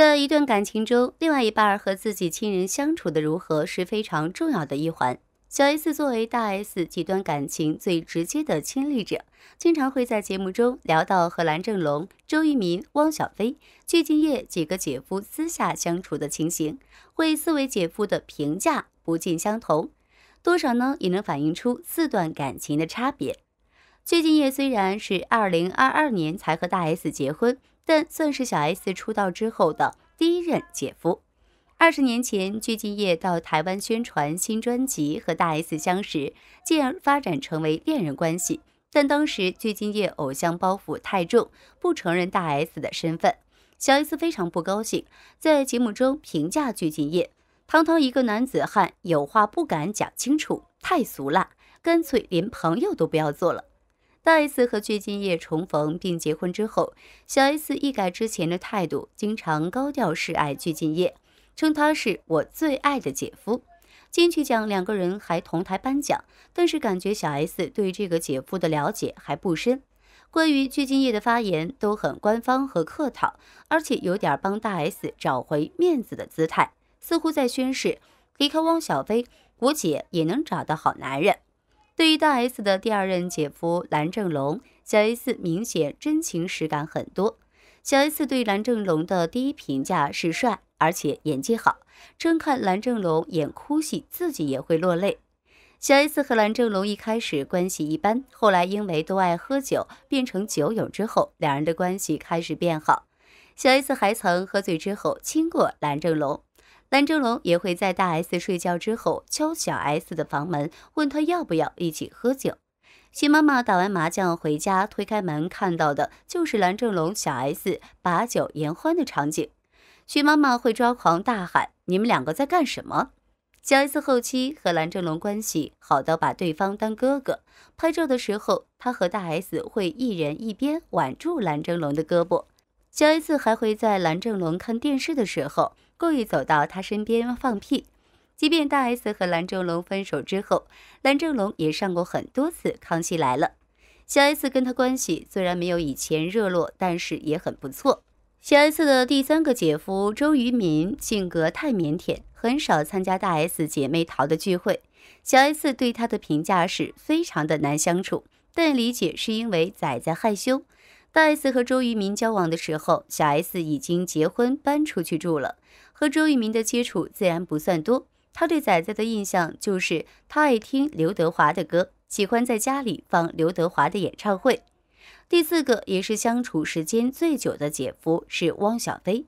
在一段感情中，另外一半和自己亲人相处的如何是非常重要的一环。小 S 作为大 S 几段感情最直接的亲历者，经常会在节目中聊到和蓝正龙、周渝民、汪小菲、鞠婧祎几个姐夫私下相处的情形，会四位姐夫的评价不尽相同，多少呢也能反映出四段感情的差别。鞠婧叶虽然是2022年才和大 S 结婚。但算是小 S 出道之后的第一任姐夫。二十年前，鞠婧祎到台湾宣传新专辑，和大 S 相识，进而发展成为恋人关系。但当时鞠婧祎偶像包袱太重，不承认大 S 的身份，小 S 非常不高兴，在节目中评价鞠婧祎：“堂堂一个男子汉，有话不敢讲清楚，太俗了，干脆连朋友都不要做了。”大 S 和鞠婧祎重逢并结婚之后，小 S 一改之前的态度，经常高调示爱鞠婧祎，称他是我最爱的姐夫。金曲奖两个人还同台颁奖，但是感觉小 S 对这个姐夫的了解还不深。关于鞠婧祎的发言都很官方和客套，而且有点帮大 S 找回面子的姿态，似乎在宣誓：离开汪小菲，我姐也能找到好男人。对于大 S 的第二任姐夫蓝正龙，小 S 明显真情实感很多。小 S 对蓝正龙的第一评价是帅，而且演技好，真看蓝正龙演哭戏自己也会落泪。小 S 和蓝正龙一开始关系一般，后来因为都爱喝酒变成酒友之后，两人的关系开始变好。小 S 还曾喝醉之后亲过蓝正龙。蓝正龙也会在大 S 睡觉之后敲小 S 的房门，问他要不要一起喝酒。新妈妈打完麻将回家，推开门看到的就是蓝正龙、小 S 把酒言欢的场景。徐妈妈会抓狂大喊：“你们两个在干什么？”小 S 后期和蓝正龙关系好到把对方当哥哥，拍照的时候他和大 S 会一人一边挽住蓝正龙的胳膊。小 S 还会在蓝正龙看电视的时候。故意走到他身边放屁。即便大 S 和蓝正龙分手之后，蓝正龙也上过很多次《康熙来了》。小 S 跟他关系虽然没有以前热络，但是也很不错。小 S 的第三个姐夫周渝民性格太腼腆，很少参加大 S 姐妹淘的聚会。小 S 对他的评价是非常的难相处，但理解是因为仔仔害羞。大 S 和周渝民交往的时候，小 S 已经结婚搬出去住了。和周渝民的接触自然不算多，他对仔仔的印象就是他爱听刘德华的歌，喜欢在家里放刘德华的演唱会。第四个也是相处时间最久的姐夫是汪小菲，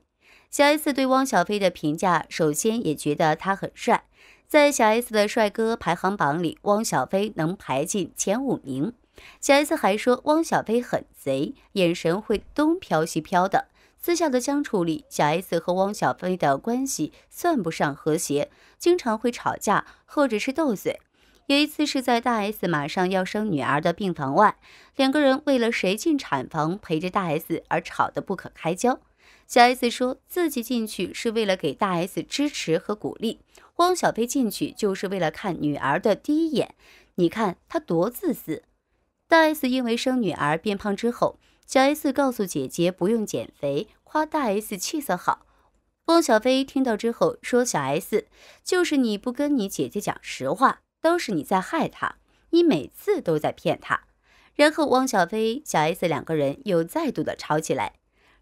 小 S 对汪小菲的评价，首先也觉得他很帅，在小 S 的帅哥排行榜里，汪小菲能排进前五名。小 S 还说汪小菲很贼，眼神会东飘西飘的。私下的相处里，小 S 和汪小菲的关系算不上和谐，经常会吵架或者是斗嘴。有一次是在大 S 马上要生女儿的病房外，两个人为了谁进产房陪着大 S 而吵得不可开交。小 S 说自己进去是为了给大 S 支持和鼓励，汪小菲进去就是为了看女儿的第一眼。你看他多自私！大 S 因为生女儿变胖之后。小 S 告诉姐姐不用减肥，夸大 S 气色好。汪小菲听到之后说：“小 S 就是你不跟你姐姐讲实话，都是你在害她，你每次都在骗她。”然后汪小菲、小 S 两个人又再度的吵起来。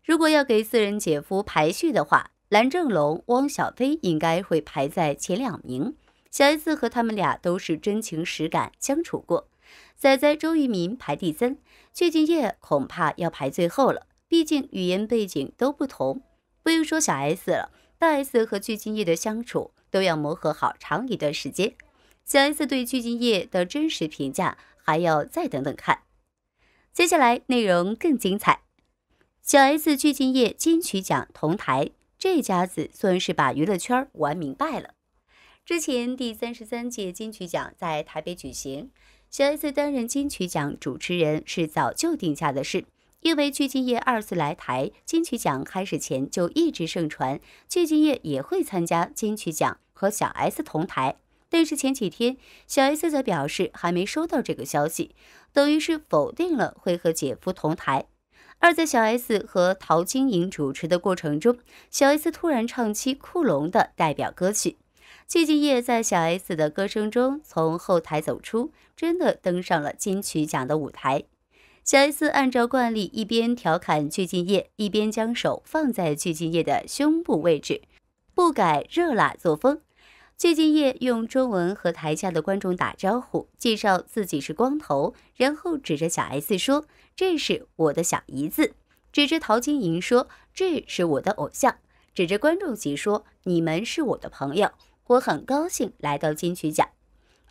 如果要给四人姐夫排序的话，蓝正龙、汪小菲应该会排在前两名。小 S 和他们俩都是真情实感相处过。仔仔周渝民排第三，鞠婧祎恐怕要排最后了。毕竟语言背景都不同，不用说小 S 了，大 S 和鞠婧祎的相处都要磨合好长一段时间。小 S 对鞠婧祎的真实评价还要再等等看。接下来内容更精彩，小 S、鞠婧祎金曲奖同台，这家子算是把娱乐圈玩明白了。之前第三十三届金曲奖在台北举行。小 S 担任金曲奖主持人是早就定下的事，因为鞠婧祎二次来台，金曲奖开始前就一直盛传鞠婧祎也会参加金曲奖和小 S 同台。但是前几天小 S 则表示还没收到这个消息，等于是否定了会和姐夫同台。而在小 S 和陶晶莹主持的过程中，小 S 突然唱起《库隆》的代表歌曲。鞠婧祎在小 S 的歌声中从后台走出，真的登上了金曲奖的舞台。小 S 按照惯例一边调侃鞠婧祎，一边将手放在鞠婧祎的胸部位置，不改热辣作风。鞠婧祎用中文和台下的观众打招呼，介绍自己是光头，然后指着小 S 说：“这是我的小姨子。”指着陶晶莹说：“这是我的偶像。”指着观众席说：“你们是我的朋友。”我很高兴来到金曲奖，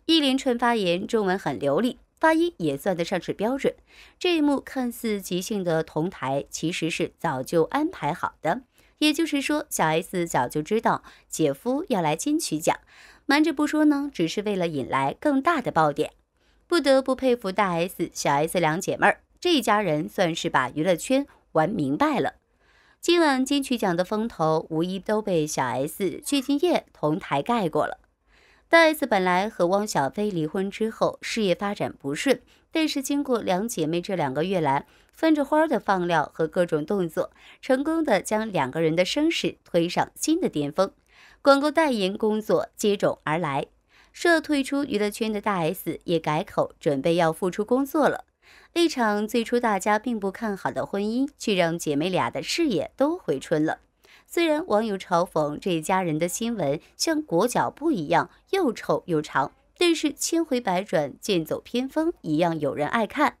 一连串发言，中文很流利，发音也算得上是标准。这一幕看似即兴的同台，其实是早就安排好的。也就是说，小 S 早就知道姐夫要来金曲奖，瞒着不说呢，只是为了引来更大的爆点。不得不佩服大 S、小 S 两姐妹儿，这一家人算是把娱乐圈玩明白了。今晚金曲奖的风头，无疑都被小 S、薛金叶同台盖过了。大 S 本来和汪小菲离婚之后，事业发展不顺，但是经过两姐妹这两个月来分着花的放料和各种动作，成功的将两个人的声势推上新的巅峰，广告代言工作接踵而来。社退出娱乐圈的大 S 也改口，准备要复出工作了。一场最初大家并不看好的婚姻，却让姐妹俩的事业都回春了。虽然网友嘲讽这家人的新闻像裹脚布一样又丑又长，但是千回百转、剑走偏锋一样有人爱看。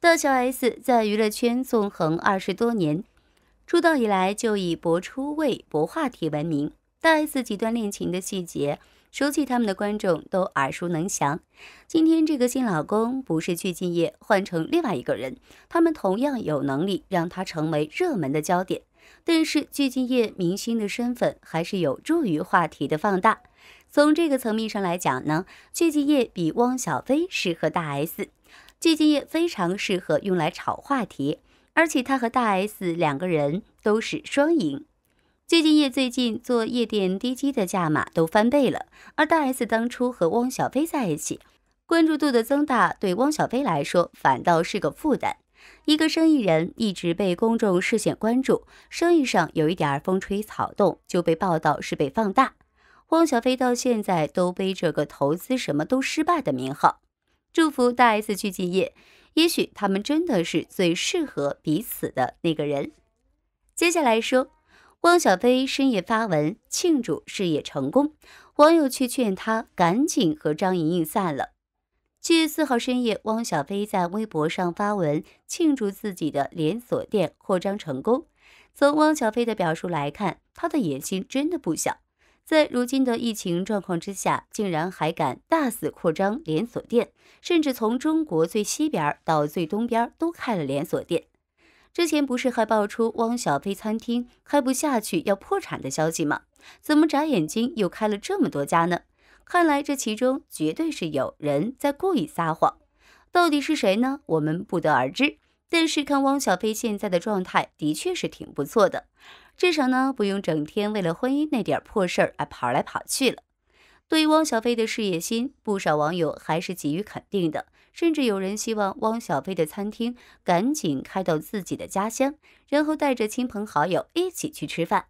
大小 S 在娱乐圈纵横二十多年，出道以来就以博出位、博话题闻名。大 S 几段恋情的细节。熟悉他们的观众都耳熟能详。今天这个新老公不是鞠婧祎，换成另外一个人，他们同样有能力让他成为热门的焦点。但是鞠婧祎明星的身份还是有助于话题的放大。从这个层面上来讲呢，鞠婧祎比汪小菲适合大 S。鞠婧祎非常适合用来炒话题，而且他和大 S 两个人都是双赢。最近夜，最近做夜店 DJ 的价码都翻倍了。而大 S 当初和汪小菲在一起，关注度的增大对汪小菲来说反倒是个负担。一个生意人一直被公众视线关注，生意上有一点风吹草动就被报道是被放大。汪小菲到现在都背着个投资什么都失败的名号。祝福大 S 去敬业，也许他们真的是最适合彼此的那个人。接下来说。汪小菲深夜发文庆祝事业成功，网友却劝他赶紧和张莹莹散了。七月四号深夜，汪小菲在微博上发文庆祝自己的连锁店扩张成功。从汪小菲的表述来看，他的野心真的不小。在如今的疫情状况之下，竟然还敢大肆扩张连锁店，甚至从中国最西边到最东边都开了连锁店。之前不是还爆出汪小菲餐厅开不下去要破产的消息吗？怎么眨眼睛又开了这么多家呢？看来这其中绝对是有人在故意撒谎，到底是谁呢？我们不得而知。但是看汪小菲现在的状态，的确是挺不错的，至少呢不用整天为了婚姻那点破事儿跑来跑去了。对于汪小菲的事业心，不少网友还是给予肯定的，甚至有人希望汪小菲的餐厅赶紧开到自己的家乡，然后带着亲朋好友一起去吃饭。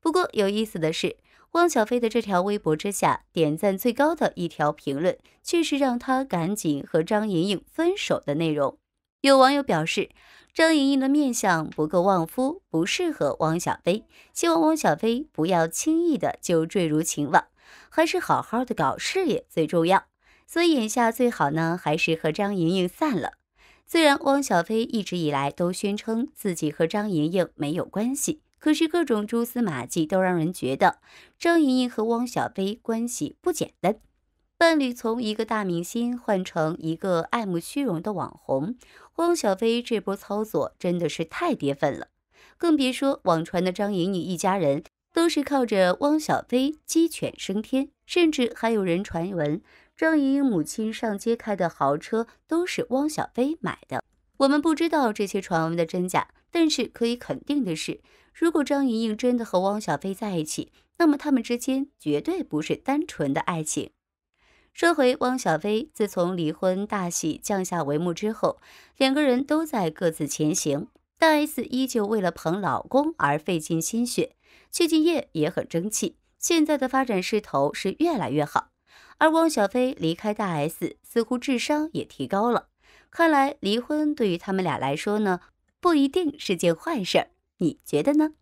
不过有意思的是，汪小菲的这条微博之下，点赞最高的一条评论却是让他赶紧和张莹莹分手的内容。有网友表示，张莹莹的面相不够旺夫，不适合汪小菲，希望汪小菲不要轻易的就坠入情网。还是好好的搞事业最重要，所以眼下最好呢，还是和张莹莹散了。虽然汪小菲一直以来都宣称自己和张莹莹没有关系，可是各种蛛丝马迹都让人觉得张莹莹和汪小菲关系不简单。伴侣从一个大明星换成一个爱慕虚荣的网红，汪小菲这波操作真的是太跌份了，更别说网传的张莹莹一家人。都是靠着汪小菲鸡犬升天，甚至还有人传闻张莹莹母亲上街开的豪车都是汪小菲买的。我们不知道这些传闻的真假，但是可以肯定的是，如果张莹莹真的和汪小菲在一起，那么他们之间绝对不是单纯的爱情。说回汪小菲，自从离婚大戏降下帷幕之后，两个人都在各自前行。大 S 依旧为了捧老公而费尽心血，谢金业也很争气，现在的发展势头是越来越好。而汪小菲离开大 S，似乎智商也提高了。看来离婚对于他们俩来说呢，不一定是件坏事儿。你觉得呢？